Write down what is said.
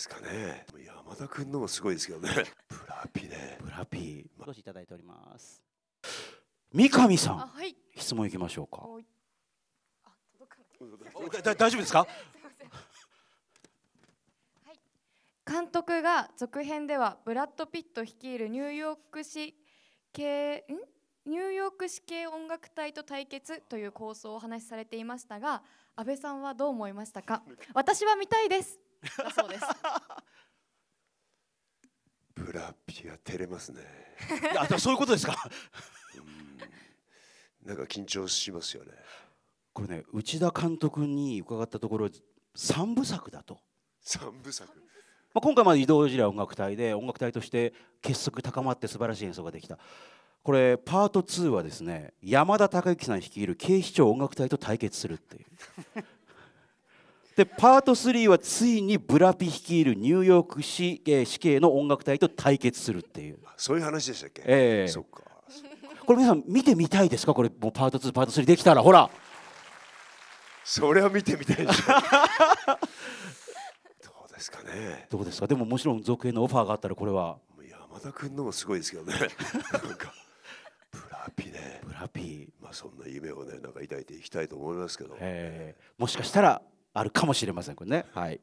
ですかね山田君のもすごいですけどねブ ラピねブラピ少しいただいております三上さん、はい、質問いきましょうかあ届大丈夫ですかはい、監督が続編ではブラッド・ピット率いるニューヨーク市系んニューヨーク市系音楽隊と対決という構想をお話しされていましたが安倍さんはどう思いましたか 私は見たいですそうです ブラピは照れますねあそういうことですかんなんか緊張しますよねこれね内田監督に伺ったところ三部作だと三部作まあ、今回まで移動時代音楽隊で音楽隊として結束高まって素晴らしい演奏ができたこれパート2はですね山田孝之さん率いる警視庁音楽隊と対決するっていう でパート3はついにブラピ率いるニューヨーク市,、えー、市警の音楽隊と対決するっていうそういう話でしたっけええー、そっか これ皆さん見てみたいですかこれもうパート2パート3できたらほらそれは見てみたいで どうですかねどうですかでももちろん続編のオファーがあったらこれは山田君のもすごいですけどねなんかハッピー。まあそんな夢をねなんか抱いていきたいと思いますけど。えー、もしかしたらあるかもしれませんこれね。はい。